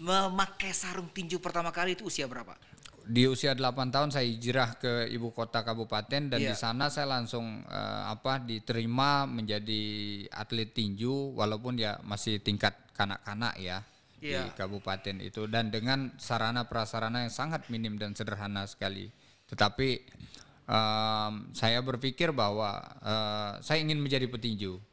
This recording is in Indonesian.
memakai sarung tinju pertama kali itu usia berapa? Di usia 8 tahun saya hijrah ke ibu kota kabupaten dan yeah. di sana saya langsung uh, apa diterima menjadi atlet tinju walaupun ya masih tingkat kanak-kanak ya yeah. di iya. kabupaten itu dan dengan sarana prasarana yang sangat minim dan sederhana sekali. Tetapi um, saya berpikir bahwa uh, saya ingin menjadi petinju